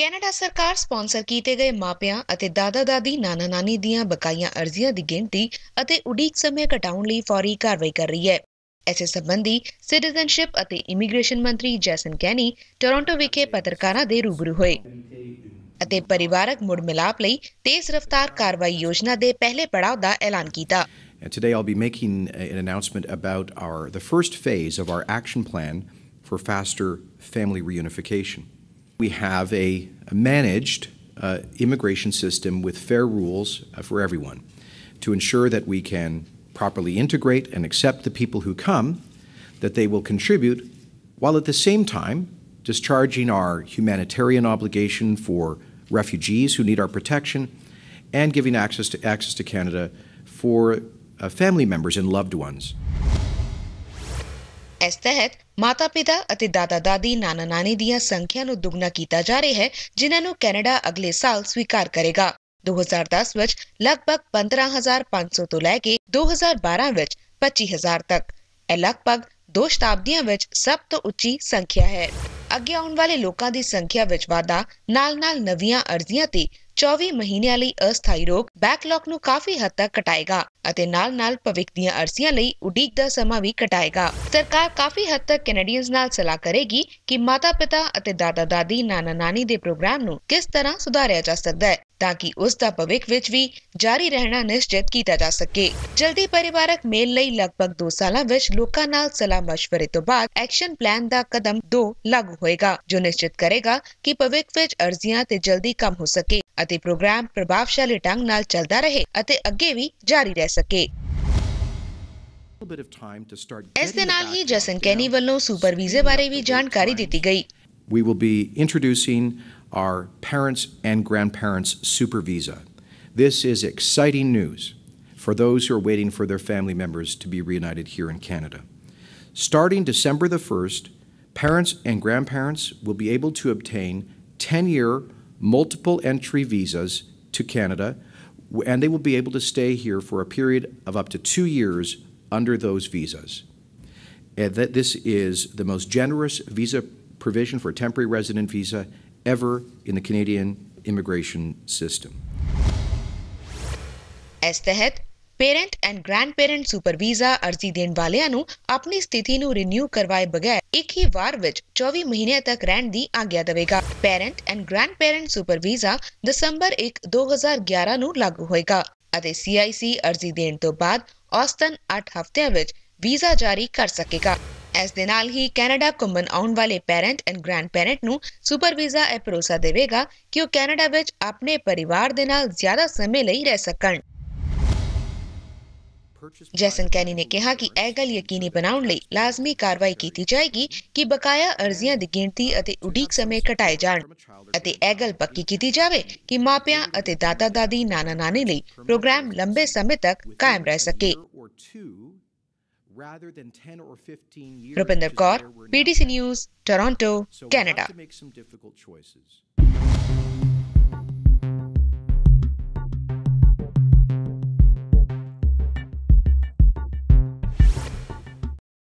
Canada ਸਰਕਾਰ sponsor ਕੀਤੇ ਗਏ ਮਾਪਿਆਂ ਅਤੇ ਦਾਦਾ-ਦਾਦੀ ਨਾਨਾ-ਨਾਨੀ ਦੀਆਂ ਬਕਾਇਆ ਅਰਜ਼ੀਆਂ ਦੀ ਗਿਣਤੀ ਅਤੇ ਉਡੀਕ ਸਮੇਂ ਘਟਾਉਣ ਲਈ ਫੌਰੀ ਕਾਰਵਾਈ ਕਰ ਰਹੀ ਹੈ। ਇਸੇ ਸੰਬੰਧੀ ਸਿਟੀਜ਼ਨਸ਼ਿਪ ਅਤੇ ਇਮੀਗ੍ਰੇਸ਼ਨ ਮੰਤਰੀ ਜੈਸਨ ਕੈਨੀ ਟੋਰਾਂਟੋ ਵਿਖੇ ਪੱਤਰਕਾਰਾਂ ਦੇ ਰੂਬਰੂ ਹੋਏ ਅਤੇ ਪਰਿਵਾਰਕ ਮੁੜ ਮਿਲਾਪ ਲਈ ਤੇਜ਼ ਰਫ਼ਤਾਰ ਕਾਰਵਾਈ ਯੋਜਨਾ ਦੇ ਪਹਿਲੇ ਪੜਾਅ ਦਾ ਐਲਾਨ ਕੀਤਾ। And today I'll be making an announcement about our the first phase of our action plan for faster family reunification. We have a managed uh, immigration system with fair rules uh, for everyone to ensure that we can properly integrate and accept the people who come, that they will contribute, while at the same time discharging our humanitarian obligation for refugees who need our protection and giving access to, access to Canada for uh, family members and loved ones. ਇਸ ਤਹਿਤ ਮਾਤਾ ਪਿਤਾ ਅਤੇ ਦਾਦਾ ਦਾਦੀ ਨਾਨਾ ਨਾਨੀ ਦੀਆਂ ਸੰਖਿਆ ਨੂੰ ਦੁੱਗਣਾ ਕੀਤਾ ਜਾ ਰਿਹਾ ਹੈ ਜਿਨ੍ਹਾਂ ਨੂੰ ਕੈਨੇਡਾ ਅਗਲੇ ਸਾਲ ਸਵੀਕਾਰ ਕਰੇਗਾ 2010 ਵਿੱਚ ਲਗਭਗ 15500 ਤੋਂ ਲੈ ਕੇ 2012 ਵਿੱਚ 25000 ਤੱਕ ਇਹ ਲਗਭਗ ਦੋ ਸ਼ਤਾਬਦੀਆਂ ਵਿੱਚ ਸਭ ਤੋਂ ਉੱਚੀ ਸੰਖਿਆ ਹੈ ਅੱਗੇ ਆਉਣ ਵਾਲੇ ਲੋਕਾਂ ਦੀ ਸੰਖਿਆ ਵਿੱਚ ਵਾਧਾ ਨਾਲ-ਨਾਲ ਨਵੀਆਂ ਅਰਜ਼ੀਆਂ ਤੇ 24 ਮਹੀਨਿਆਂ ਲਈ ਅਸਥਾਈ ਰੋਕ ਬੈਕਲੌਗ ਨੂੰ ਕਾਫੀ ਹੱਦ ਤੱਕ ਘਟਾਏਗਾ ਅਤੇ ਨਾਲ-ਨਾਲ ਭਵਿੱਖ ਦੀਆਂ ਅਰਜ਼ੀਆਂ ਲਈ ਉਡੀਕ ਦਾ ਸਮਾਂ ਵੀ ਘਟਾਏਗਾ ਸਰਕਾਰ ਕਾਫੀ ਹੱਦ ਤੱਕ ਕੈਨੇਡੀਅਨਸ ਨਾਲ ਸਲਾਹ ਕਰੇਗੀ ਕਿ ਮਾਤਾ-ਪਿਤਾ ਅਤੇ ਦਾਦਾ-ਦਾਦੀ ਨਾਨਾ-ਨਾਨੀ ਦੇ ਪ੍ਰੋਗਰਾਮ ਨੂੰ ਕਿਸ ਤਰ੍ਹਾਂ ਸੁਧਾਰਿਆ ਜਾ ਸਕਦਾ ਹੈ ਤਾਂ ਕਿ ਉਸ ਦਾ ਭਵਿੱਖ ਵਿੱਚ ਵੀ ਜਾਰੀ ਰਹਿਣਾ ਨਿਸ਼ਚਿਤ ਕੀਤਾ ਜਾ ਸਕੇ ਜਲਦੀ ਪਰਿਵਾਰਕ ਮੇਲ ਲਈ ਲਗਭਗ 2 ਸਾਲਾਂ ਵਿੱਚ ਲੋਕਾਂ ਨਾਲ ਸਲਾਹ مشਵਰੇ ਤੋਂ ਬਾਅਦ ਐਕਸ਼ਨ ਪਲਾਨ ਦਾ ਕਦਮ 2 ਲਾਗੂ ਹੋਏਗਾ ਜੋ ਨਿਸ਼ਚਿਤ ਕਰੇਗਾ ਕਿ ਭਵਿੱਖ ਵਿੱਚ ਅਰਜ਼ੀਆਂ ਤੇ ਜਲਦੀ ਕੰਮ ਹੋ ਸਕੇ ਅਤੇ ਪ੍ਰੋਗਰਾਮ ਪ੍ਰਭਾਵਸ਼ਾਲੀ ਢੰਗ ਨਾਲ ਚੱਲਦਾ ਰਹੇ ਅਤੇ ਅੱਗੇ ਵੀ ਜਾਰੀ ਰਹਿ ਸਕੇ ਇਸ ਦੇ ਨਾਲ ਹੀ ਜਸਨ ਕੈਨੀ ਵੱਲੋਂ ਸੁਪਰਵੀਜ਼ਰ ਬਾਰੇ ਵੀ ਜਾਣਕਾਰੀ ਦਿੱਤੀ ਗਈ We will be introducing our parents and grandparents super visa. This is exciting news for those who are waiting for their family members to be reunited here in Canada. Starting December the 1st, parents and grandparents will be able to obtain 10-year multiple entry visas to Canada, and they will be able to stay here for a period of up to two years under those visas. And that this is the most generous visa provision for a temporary resident visa ever in the Canadian immigration system. ਇਸ ਤਹਿਤ parent and grandparent super visa ਅਰਜ਼ੀ ਦੇਣ ਵਾਲਿਆਂ ਨੂੰ ਆਪਣੀ ਸਥਿਤੀ ਨੂੰ renew ਕਰਵਾਏ ਬਗੈਰ ਇੱਕ ਹੀ ਵਾਰ ਵਿੱਚ 24 ਮਹੀਨਿਆਂ ਤੱਕ ਰਹਿਣ ਦੀ ਆਗਿਆ ਦੇਵੇਗਾ parent and grandparent super visa ਦਸੰਬਰ 1 2011 ਨੂੰ ਲਾਗੂ ਹੋਏਗਾ ਅਤੇ ਸੀਆਈਸੀ ਅਰਜ਼ੀ ਦੇਣ ਤੋਂ ਬਾਅਦ ਔਸਤਨ 8 ਹਫ਼ਤਿਆਂ ਵਿੱਚ ਵੀਜ਼ਾ ਜਾਰੀ ਕਰ ਸਕੇਗਾ ਇਸ ਦੇ ਨਾਲ ਹੀ ਕੈਨੇਡਾ ਘੁੰਮਣ ਆਉਣ ਵਾਲੇ ਪੈਰੈਂਟ ਐਂਡ ਗ੍ਰੈਂਡ ਪੈਰੈਂਟ ਨੂੰ ਸੁਪਰ ਵੀਜ਼ਾ ਐਪਰੋਸਾ ਦੇਵੇਗਾ ਕਿ ਉਹ ਕੈਨੇਡਾ ਵਿੱਚ ਆਪਣੇ ਪਰਿਵਾਰ ਦੇ ਨਾਲ ਜ਼ਿਆਦਾ ਸਮੇਂ ਲਈ ਰਹਿ ਸਕਣ ਜੈਸਨ ਕੈਨੀ ਨੇ ਕਿਹਾ ਕਿ ਇਹ ਗੱਲ ਯਕੀਨੀ ਬਣਾਉਣ ਲਈ ਲਾਜ਼ਮੀ ਕਾਰਵਾਈ ਕੀਤੀ ਜਾਏਗੀ ਕਿ ਬਕਾਇਆ ਅਰਜ਼ੀਆਂ ਦੀ ਗਿਣਤੀ ਅਤੇ ਉਡੀਕ ਸਮੇਂ ਘਟਾਏ ਜਾਣ ਅਤੇ ਇਹ ਗੱਲ ਪੱਕੀ ਕੀਤੀ ਜਾਵੇ ਕਿ ਮਾਪਿਆਂ ਅਤੇ ਦਾਦਾ ਦਾਦੀ ਨਾਨਾ ਨਾਨੀ ਲਈ ਪ੍ਰੋਗਰਾਮ ਲੰਬੇ ਸਮੇਂ ਤੱਕ ਕਾਇਮ ਰਹਿ ਸਕੇ Rupinder Kaur, PTC News, Toronto, so Canada.